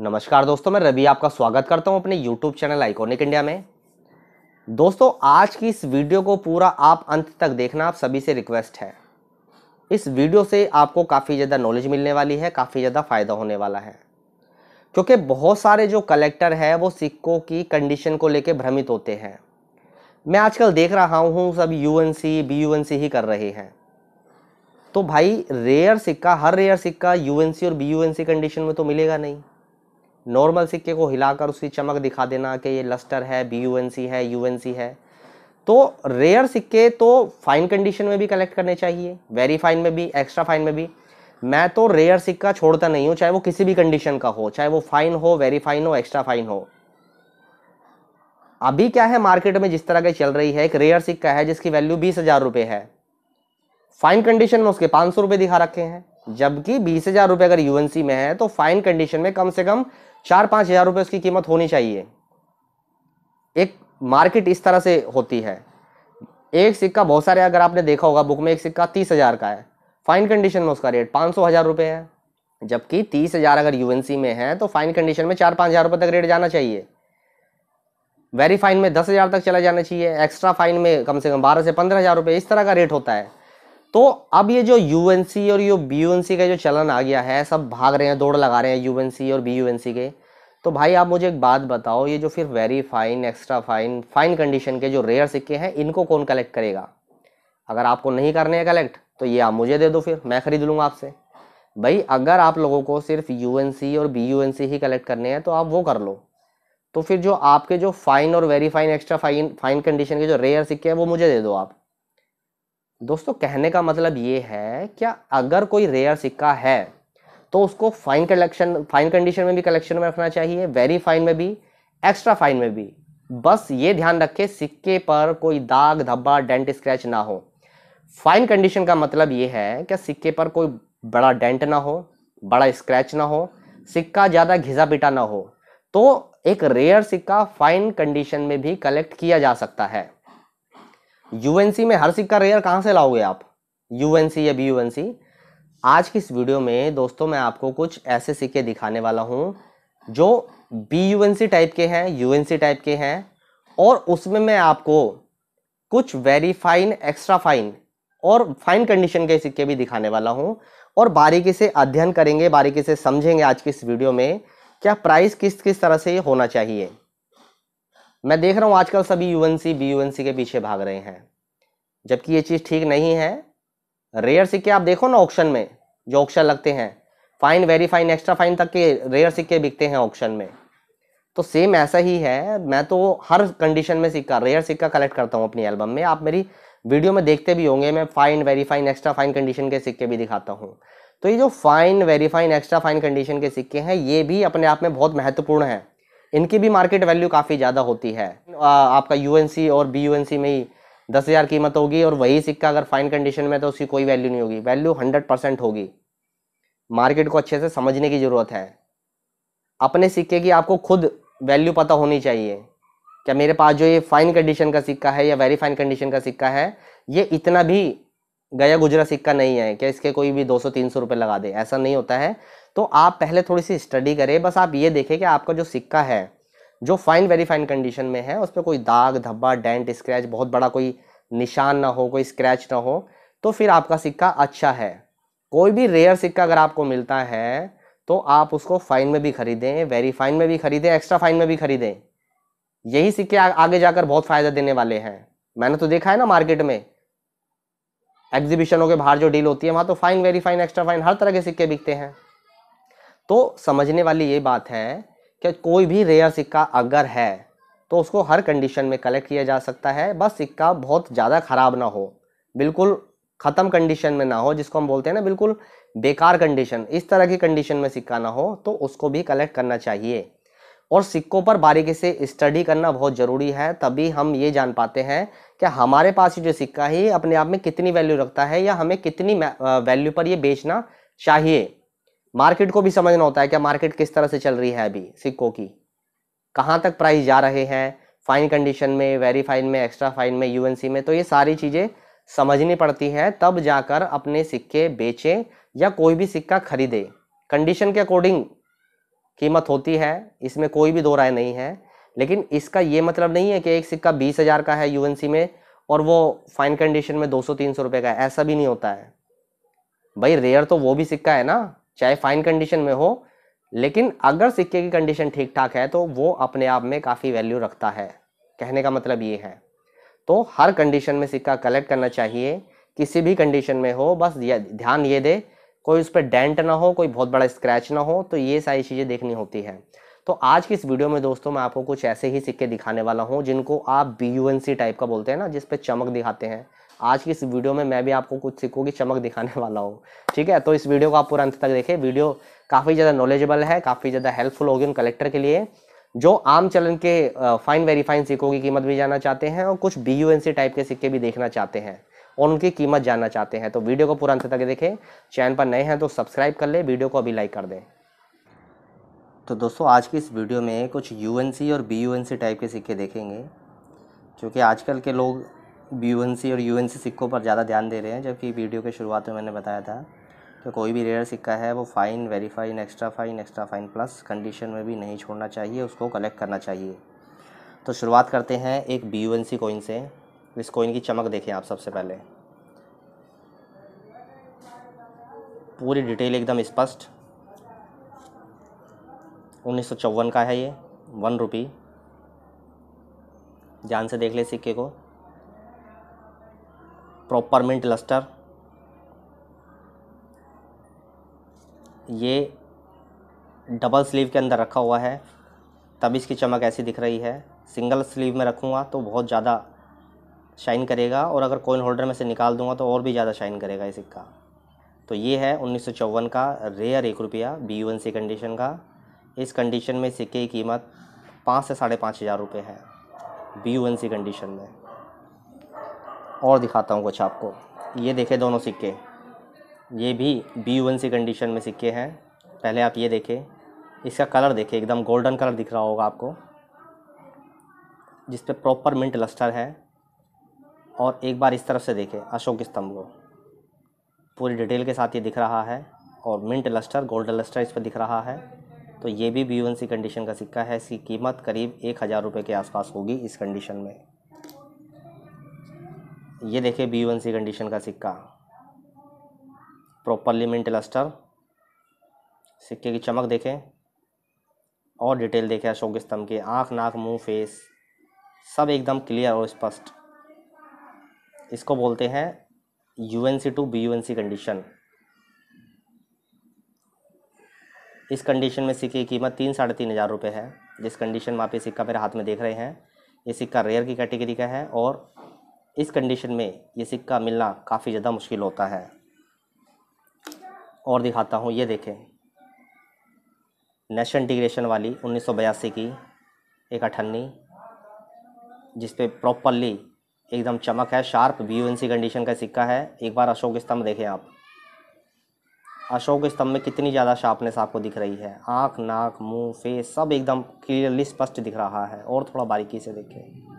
नमस्कार दोस्तों मैं रवि आपका स्वागत करता हूं अपने YouTube चैनल आइकोनिक इंडिया में दोस्तों आज की इस वीडियो को पूरा आप अंत तक देखना आप सभी से रिक्वेस्ट है इस वीडियो से आपको काफ़ी ज़्यादा नॉलेज मिलने वाली है काफ़ी ज़्यादा फ़ायदा होने वाला है क्योंकि बहुत सारे जो कलेक्टर है वो सिक्कों की कंडीशन को लेकर भ्रमित होते हैं मैं आजकल देख रहा हूँ सब U N C B U N C ही कर रहे हैं तो भाई रेयर सिक्का हर रेयर सिक्का यू एन सी और B U N C condition में तो मिलेगा नहीं नॉर्मल सिक्के को हिलाकर उसकी चमक दिखा देना कि ये लस्टर है बी यू एन सी है यू एन सी है तो रेयर सिक्के तो फाइन कंडीशन में भी कलेक्ट करने चाहिए वेरी फाइन में भी एक्स्ट्रा फाइन में भी मैं तो रेयर सिक्का छोड़ता नहीं हूँ चाहे वो किसी भी कंडीशन का हो चाहे वो फाइन हो वेरी फाइन हो एक्स्ट्रा फाइन हो अभी क्या है मार्केट में जिस तरह के चल रही है एक रेयर सिक्का है जिसकी वैल्यू बीस हज़ार रुपये है फाइन कंडीशन में उसके पाँच सौ रुपये दिखा रखे हैं जबकि बीस हज़ार रुपये अगर यूएनसी में है तो फाइन कंडीशन में कम से कम चार पाँच हज़ार रुपये उसकी कीमत होनी चाहिए एक मार्केट इस तरह से होती है एक सिक्का बहुत सारे अगर आपने देखा होगा बुक में एक सिक्का तीस हज़ार का है फाइन कंडीशन में उसका रेट पाँच सौ हज़ार रुपये है जबकि तीस हज़ार अगर यूएनसी में है तो फाइन कंडीशन में चार पाँच हज़ार रुपये तक रेट जाना चाहिए वेरी फाइन में दस हज़ार तक चला जाना चाहिए एक्स्ट्रा फाइन में कम से कम बारह से पंद्रह हज़ार रुपये इस तरह का रेट होता है तो अब ये जो यूएनसी और ये बीयूएनसी का जो चलन आ गया है सब भाग रहे हैं दौड़ लगा रहे हैं यूएनसी और बीयूएनसी के तो भाई आप मुझे एक बात बताओ ये जो फिर very fine extra fine fine condition के जो रेयर सिक्के हैं इनको कौन कलेक्ट करेगा अगर आपको नहीं करने हैं कलेक्ट तो ये आप मुझे दे दो फिर मैं खरीद लूँगा आपसे भाई अगर आप लोगों को सिर्फ यू और बी ही कलेक्ट करने हैं तो आप वो कर लो तो फिर जो आपके जो फाइन और very fine extra fine fine condition के जो रेयर सिक्के हैं वो मुझे दे दो आप दोस्तों कहने का मतलब ये है क्या अगर कोई रेयर सिक्का है तो उसको फाइन कलेक्शन फाइन कंडीशन में भी कलेक्शन में रखना चाहिए वेरी फाइन में भी एक्स्ट्रा फाइन में भी बस ये ध्यान रखें सिक्के पर कोई दाग धब्बा डेंट स्क्रैच ना हो फाइन कंडीशन का मतलब ये है कि सिक्के पर कोई बड़ा डेंट ना हो बड़ा स्क्रैच ना हो सिक्का ज़्यादा घिजा पिटा ना हो तो एक रेयर सिक्का फाइन कंडीशन में भी कलेक्ट किया जा सकता है यूएनसी में हर सिक्का रेयर कहाँ से लाओगे आप यूएनसी या बी यूएनसी आज की इस वीडियो में दोस्तों मैं आपको कुछ ऐसे सिक्के दिखाने वाला हूँ जो बी यूएनसी टाइप के हैं यूएनसी टाइप के हैं और उसमें मैं आपको कुछ वेरी फाइन एक्स्ट्रा फाइन और फाइन कंडीशन के सिक्के भी दिखाने वाला हूँ और बारीकी से अध्ययन करेंगे बारीकी से समझेंगे आज की इस वीडियो में क्या प्राइस किस किस तरह से होना चाहिए मैं देख रहा हूँ आजकल सभी U N C B U N C के पीछे भाग रहे हैं जबकि ये चीज़ ठीक नहीं है रेयर सिक्के आप देखो ना ऑप्शन में जो ऑप्शन लगते हैं fine very fine extra fine तक के रेयर सिक्के बिकते हैं ऑप्शन में तो सेम ऐसा ही है मैं तो हर कंडीशन में सिक्का रेयर सिक्का कलेक्ट करता हूँ अपनी एल्बम में आप मेरी वीडियो में देखते भी होंगे मैं fine very fine extra fine condition के सिक्के भी दिखाता हूँ तो ये जो fine very fine extra fine condition के सिक्के हैं ये भी अपने आप में बहुत महत्वपूर्ण हैं इनकी भी मार्केट वैल्यू काफ़ी ज़्यादा होती है आ, आपका यूएनसी और बीयूएनसी में ही दस हज़ार कीमत होगी और वही सिक्का अगर फाइन कंडीशन में तो उसकी कोई वैल्यू नहीं होगी वैल्यू हंड्रेड परसेंट होगी मार्केट को अच्छे से समझने की ज़रूरत है अपने सिक्के की आपको खुद वैल्यू पता होनी चाहिए क्या मेरे पास जो ये फाइन कंडीशन का सिक्का है या वेरी फाइन कंडीशन का सिक्का है ये इतना भी गया गुजरा सिक्का नहीं है क्या इसके कोई भी दो सौ तीन सौ रुपये लगा दे ऐसा नहीं होता है तो आप पहले थोड़ी सी स्टडी करें बस आप ये देखें कि आपका जो सिक्का है जो फाइन वेरी फाइन कंडीशन में है उस पर कोई दाग धब्बा डेंट स्क्रैच बहुत बड़ा कोई निशान ना हो कोई स्क्रैच ना हो तो फिर आपका सिक्का अच्छा है कोई भी रेयर सिक्का अगर आपको मिलता है तो आप उसको फाइन में भी खरीदें वेरी फाइन में भी खरीदें एक्स्ट्रा फाइन में भी खरीदें यही सिक्के आगे जाकर बहुत फ़ायदा देने वाले हैं मैंने तो देखा है ना मार्केट में एग्जीबिशनों के बाहर जो डील होती है वहां तो fine very fine extra fine हर तरह के सिक्के बिकते हैं तो समझने वाली ये बात है कि कोई भी रेयर सिक्का अगर है तो उसको हर कंडीशन में कलेक्ट किया जा सकता है बस सिक्का बहुत ज़्यादा ख़राब ना हो बिल्कुल ख़त्म कंडीशन में ना हो जिसको हम बोलते हैं ना बिल्कुल बेकार कंडीशन इस तरह की कंडीशन में सिक्का ना हो तो उसको भी कलेक्ट करना चाहिए और सिक्कों पर बारीकी से स्टडी करना बहुत ज़रूरी है तभी हम ये जान पाते हैं कि हमारे पास जो सिक्का है अपने आप में कितनी वैल्यू रखता है या हमें कितनी वैल्यू पर ये बेचना चाहिए मार्केट को भी समझना होता है क्या मार्केट किस तरह से चल रही है अभी सिक्कों की कहाँ तक प्राइस जा रहे हैं फाइन कंडीशन में वेरी फाइन में एक्स्ट्रा फाइन में यूएनसी में तो ये सारी चीज़ें समझनी पड़ती हैं तब जाकर अपने सिक्के बेचें या कोई भी सिक्का खरीदे कंडीशन के अकॉर्डिंग कीमत होती है इसमें कोई भी दो राय नहीं है लेकिन इसका ये मतलब नहीं है कि एक सिक्का बीस हज़ार का है यू में और वो फाइन कंडीशन में दो सौ तीन सौ रुपये का है ऐसा भी नहीं होता है भाई रेयर तो वो भी सिक्का है ना चाहे फाइन कंडीशन में हो लेकिन अगर सिक्के की कंडीशन ठीक ठाक है तो वो अपने आप में काफ़ी वैल्यू रखता है कहने का मतलब ये है तो हर कंडीशन में सिक्का कलेक्ट करना चाहिए किसी भी कंडीशन में हो बस ध्यान ये दे कोई उस पर डेंट ना हो कोई बहुत बड़ा स्क्रैच ना हो तो ये सारी चीज़ें देखनी होती है तो आज की इस वीडियो में दोस्तों मैं आपको कुछ ऐसे ही सिक्के दिखाने वाला हूँ जिनको आप बी टाइप का बोलते हैं ना जिसपे चमक दिखाते हैं आज की इस वीडियो में मैं भी आपको कुछ सिक्कों की चमक दिखाने वाला हूँ ठीक है तो इस वीडियो को आप पूरा अंत तक देखें वीडियो काफ़ी ज़्यादा नॉलेजेबल है काफ़ी ज़्यादा हेल्पफुल होगी उन कलेक्टर के लिए जो आम चलन के फाइन वेरीफाइन सिक्कों की कीमत भी जानना चाहते हैं और कुछ बी टाइप के सिक्के भी देखना चाहते हैं और उनकी कीमत जानना चाहते हैं तो वीडियो को पूरा अंत तक देखें चैनल पर नए हैं तो सब्सक्राइब कर लें वीडियो को अभी लाइक कर दें तो दोस्तों आज की इस वीडियो में कुछ यू और बी टाइप के सिक्के देखेंगे क्योंकि आजकल के लोग यू और यू सिक्कों पर ज़्यादा ध्यान दे रहे हैं जबकि वीडियो के शुरुआत में मैंने बताया था कि कोई भी रेयर सिक्का है वो fine very fine extra fine extra fine plus condition में भी नहीं छोड़ना चाहिए उसको कलेक्ट करना चाहिए तो शुरुआत करते हैं एक बी यू कोइन से इस कोइन की चमक देखें आप सबसे पहले पूरी डिटेल एकदम स्पष्ट उन्नीस का है ये वन रुपी ध्यान से देख ले सिक्के को प्रॉपर मिंट लस्टर ये डबल स्लीव के अंदर रखा हुआ है तब इसकी चमक ऐसी दिख रही है सिंगल स्लीव में रखूँगा तो बहुत ज़्यादा शाइन करेगा और अगर कोइन होल्डर में से निकाल दूंगा तो और भी ज़्यादा शाइन करेगा ये सिक्का तो ये है उन्नीस का रेयर एक रुपया बी यू सी कंडीशन का इस कंडीशन में सिक्के की कीमत पाँच से साढ़े पाँच हज़ार रुपये है बी यू सी कंडीशन में और दिखाता हूँ कुछ आपको ये देखें दोनों सिक्के ये भी बी यू सी कंडीशन में सिक्के हैं पहले आप ये देखें इसका कलर देखें एकदम गोल्डन कलर दिख रहा होगा आपको जिस पर प्रॉपर मिंट लस्टर है और एक बार इस तरफ से देखें अशोक स्तंभ को पूरी डिटेल के साथ ये दिख रहा है और मिंट लस्टर गोल्डन लस्टर इस पर दिख रहा है तो ये भी बी सी कंडीशन का सिक्का है इसकी कीमत करीब एक हज़ार रुपये के आसपास होगी इस कंडीशन में ये देखिए बी वन सी कंडीशन का सिक्का प्रॉपरली मिंट अस्टर सिक्के की चमक देखें और डिटेल देखें अशोक स्तंभ के आँख नाक मुंह फेस सब एकदम क्लियर और स्पष्ट इसको बोलते हैं U N C to B U N C condition इस कंडीशन में सिक्के की कीमत तीन साढ़े तीन हज़ार रुपये है जिस कंडीशन में आप ये सिक्का मेरे हाथ में देख रहे हैं ये सिक्का रेयर की कैटेगरी का है और इस कंडीशन में ये सिक्का मिलना काफ़ी ज़्यादा मुश्किल होता है और दिखाता हूँ ये देखें नेशनल इंटीग्रेशन वाली उन्नीस की एक अठन्नी जिस प्रॉपरली एकदम चमक है शार्प बी यू कंडीशन का सिक्का है एक बार अशोक स्तंभ देखें आप अशोक स्तंभ में कितनी ज़्यादा शार्पनेस आपको दिख रही है आँख नाक मुंह फेस सब एकदम क्लियरली स्पष्ट दिख रहा है और थोड़ा बारीकी से देखें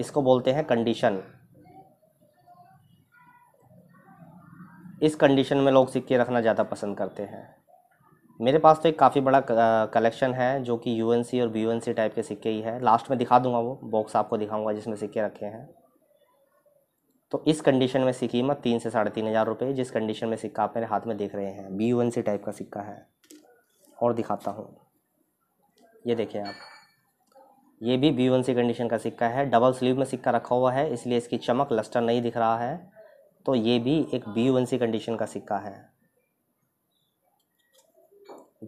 इसको बोलते हैं कंडीशन इस कंडीशन में लोग सिक्के रखना ज़्यादा पसंद करते हैं मेरे पास तो एक काफ़ी बड़ा कलेक्शन है जो कि यू और बी टाइप के सिक्के ही है लास्ट में दिखा दूंगा वो बॉक्स आपको दिखाऊंगा जिसमें सिक्के रखे हैं तो इस कंडीशन में सिक्की कीमत तीन से साढ़े तीन हज़ार रुपये जिस कंडीशन में सिक्का आप मेरे हाथ में देख रहे हैं बी टाइप का सिक्का है और दिखाता हूँ ये देखें आप ये भी बी वन सी कंडीशन का सिक्का है डबल स्लीव में सिक्का रखा हुआ है इसलिए इसकी चमक लस्टर नहीं दिख रहा है तो ये भी एक बी वन सी कंडीशन का सिक्का है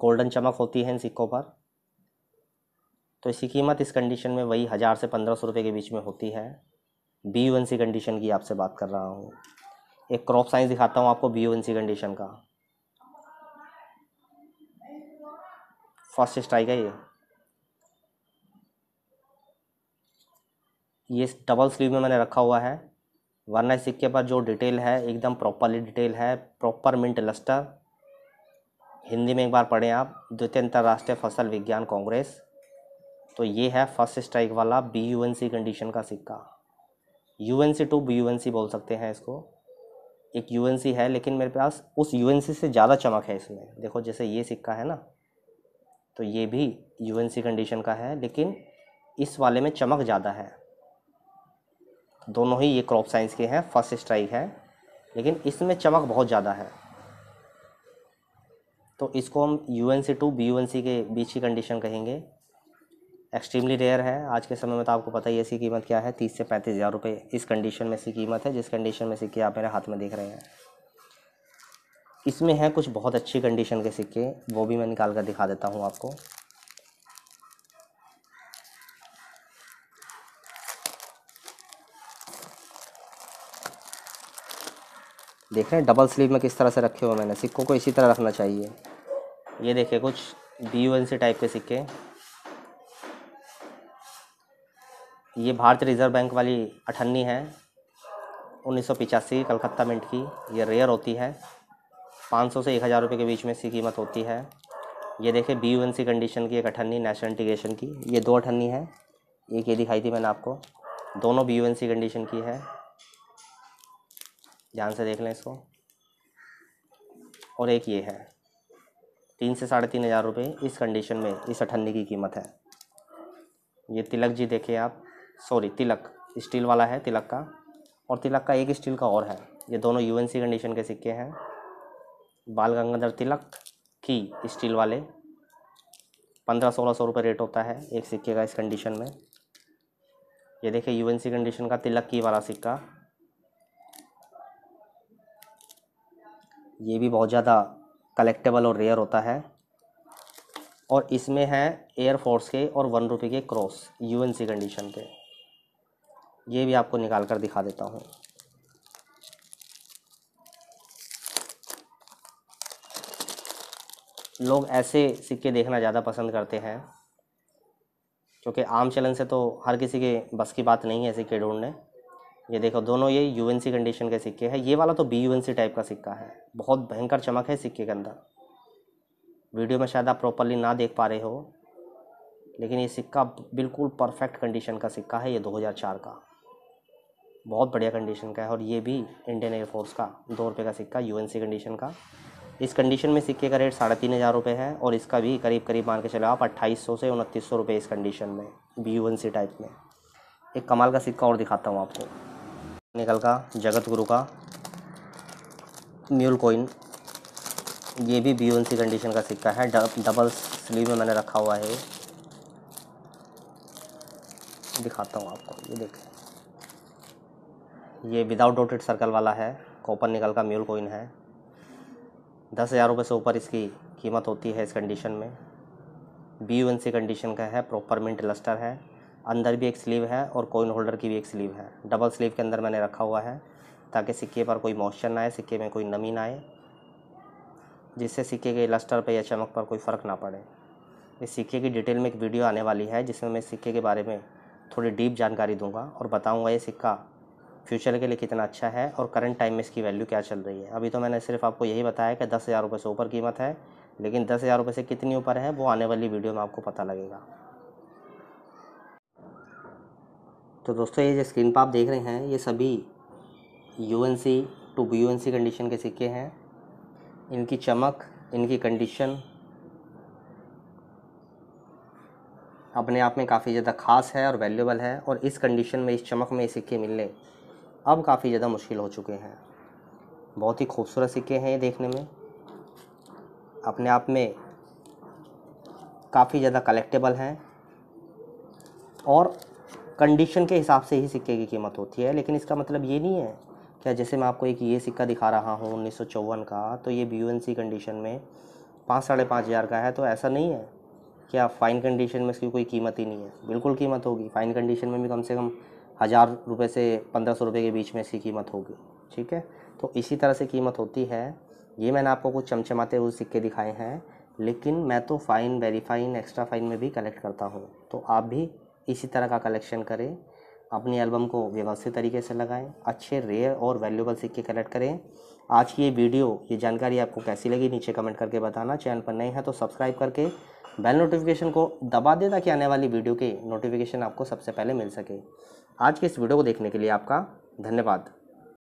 गोल्डन चमक होती है इन सिक्कों पर तो इसकी कीमत इस कंडीशन में वही हज़ार से पंद्रह सौ रुपये के बीच में होती है बी वन सी कंडीशन की आपसे बात कर रहा हूँ एक क्रॉप साइंस दिखाता हूँ आपको बी वन सी कंडीशन का फर्स्ट स्ट्राइक है ये ये डबल स्लीव में मैंने रखा हुआ है वरना सिक्के पर जो डिटेल है एकदम प्रॉपरली डिटेल है प्रॉपर मिंट लस्टर हिंदी में एक बार पढ़ें आप द्वितीय अंतर्राष्ट्रीय फसल विज्ञान कांग्रेस तो ये है फर्स्ट स्ट्राइक वाला B U N C condition का सिक्का U N C to B U N C बोल सकते हैं इसको एक यू एन सी है लेकिन मेरे पास उस यू एन सी से ज़्यादा चमक है इसमें देखो जैसे ये सिक्का है ना तो ये भी यू एन सी कंडीशन का है लेकिन इस वाले में चमक ज़्यादा है दोनों ही ये क्रॉप साइंस के हैं फर्स्ट स्ट्राइक है लेकिन इसमें चमक बहुत ज़्यादा है तो इसको हम U N C to B U N C के बीच की कंडीशन कहेंगे एक्सट्रीमली रेयर है आज के समय में तो आपको पता ही ऐसी कीमत क्या है तीस से पैंतीस हज़ार रुपये इस कंडीशन में ऐसी कीमत है जिस कंडीशन में सिक्के आप मेरे हाथ में देख रहे हैं इसमें है कुछ बहुत अच्छी कंडीशन के सिक्के वो भी मैं निकाल कर दिखा देता हूँ आपको देख रहे हैं डबल स्लीव में किस तरह से रखे हुए मैंने सिक्कों को इसी तरह रखना चाहिए ये देखिए कुछ B U N C type के सिक्के ये भारतीय रिजर्व बैंक वाली अठन्नी है उन्नीस कलकत्ता मिंट की ये रेयर होती है 500 से एक हज़ार रुपये के बीच में इसकी कीमत होती है ये देखिए बी यू कंडीशन की एक अठन्नी नेशनल इंटीग्रेशन की ये दो अठन्नी है एक ये दिखाई थी मैंने आपको दोनों बी यू कंडीशन की है ध्यान से देख लें इसको और एक ये है तीन से साढ़े तीन हज़ार रुपये इस कंडीशन में इस अठन्नी की कीमत है ये तिलक जी देखिए आप सॉरी तिलक स्टील वाला है तिलक का और तिलक का एक स्टील का और है ये दोनों यूएनसी कंडीशन के सिक्के हैं बाल गंगाधर तिलक की स्टील वाले पंद्रह सोलह सौ रुपये रेट होता है एक सिक्के का इस कंडीशन में ये देखिए यूएनसी कंडीशन का तिलक की वाला सिक्का ये भी बहुत ज़्यादा कलेक्टेबल और रेयर होता है और इसमें है एयरफोर्स के और वन रुपये के क्रॉस यूएनसी कंडीशन के ये भी आपको निकाल कर दिखा देता हूँ लोग ऐसे सिक्के देखना ज़्यादा पसंद करते हैं क्योंकि आम चलन से तो हर किसी के बस की बात नहीं है सिक्के ढूंढने ये देखो दोनों ये यू कंडीशन के सिक्के हैं ये वाला तो बी यू टाइप का सिक्का है बहुत भयंकर चमक है सिक्के के अंदर वीडियो में शायद आप प्रॉपरली ना देख पा रहे हो लेकिन ये सिक्का बिल्कुल परफेक्ट कंडीशन का सिक्का है ये 2004 का बहुत बढ़िया कंडीशन का है और ये भी इंडियन एयरफोर्स का दो रुपये का सिक्का यू कंडीशन का इस कंडीशन में सिक्के का रेट साढ़े तीन हज़ार रुपये है और इसका भी करीब करीब मान के चलो आप अट्ठाईस सौ से उनतीस सौ रुपये इस कंडीशन में बी यू टाइप में एक कमाल का सिक्का और दिखाता हूँ आपको निकल का जगत गुरु का म्यूल कोइन ये भी बी सी कंडीशन का सिक्का है डब, डबल स्लीव में मैंने रखा हुआ है दिखाता हूँ आपको ये देखें ये विदाउट डोटेड सर्कल वाला है कॉपर निकल का म्यूल कोइन है दस हज़ार रुपये से ऊपर इसकी कीमत होती है इस कंडीशन में बी सी कंडीशन का है प्रॉपर मिंट लस्टर है अंदर भी एक स्लीव है और कोइन होल्डर की भी एक स्लीव है डबल स्लीव के अंदर मैंने रखा हुआ है ताकि सिक्के पर कोई मॉइस्चर ना आए सिक्के में कोई नमी ना आए जिससे सिक्के के लस्टर पर या चमक पर कोई फ़र्क ना पड़े इस सिक्के की डिटेल में एक वीडियो आने वाली है जिसमें मैं सिक्के के बारे में थोड़ी डीप जानकारी दूंगा और बताऊंगा ये सिक्का फ्यूचर के लिए कितना अच्छा है और करंट टाइम में इसकी वैल्यू क्या चल रही है अभी तो मैंने सिर्फ आपको यही बताया कि दस हज़ार रुपये से ऊपर कीमत है लेकिन दस हज़ार रुपये से कितनी ऊपर है वो आने वाली वीडियो में आपको पता लगेगा तो दोस्तों ये जो स्क्रीन पर आप देख रहे हैं ये सभी U N C to B U N C condition के सिक्के हैं इनकी चमक इनकी कंडीशन अपने आप में काफ़ी ज़्यादा ख़ास है और वैल्यूबल है और इस कंडीशन में इस चमक में ये सिक्के मिलने अब काफ़ी ज़्यादा मुश्किल हो चुके हैं बहुत ही खूबसूरत सिक्के हैं ये देखने में अपने आप में काफ़ी ज़्यादा कलेक्टेबल हैं और कंडीशन के हिसाब से ही सिक्के की कीमत होती है लेकिन इसका मतलब ये नहीं है क्या जैसे मैं आपको एक ये सिक्का दिखा रहा हूँ उन्नीस का तो ये बी कंडीशन में पाँच साढ़े पाँच हज़ार का है तो ऐसा नहीं है क्या फ़ाइन कंडीशन में इसकी कोई कीमत ही नहीं है बिल्कुल कीमत होगी फ़ाइन कंडीशन में भी कम से कम हज़ार रुपये से पंद्रह सौ रुपये के बीच में इसकी कीमत होगी ठीक है तो इसी तरह से कीमत होती है ये मैंने आपको कुछ चमचमाते हुए सिक्के दिखाए हैं लेकिन मैं तो फ़ाइन वेरीफाइन एक्स्ट्रा फ़ाइन में भी कलेक्ट करता हूँ तो आप भी इसी तरह का कलेक्शन करें अपनी एल्बम को व्यवस्थित तरीके से लगाएं अच्छे रेयर और वैल्यूबल सिक्के कलेक्ट करें आज की ये वीडियो ये जानकारी आपको कैसी लगी नीचे कमेंट करके बताना चैनल पर नए हैं तो सब्सक्राइब करके बेल नोटिफिकेशन को दबा दें ताकि आने वाली वीडियो के नोटिफिकेशन आपको सबसे पहले मिल सके आज के इस वीडियो को देखने के लिए आपका धन्यवाद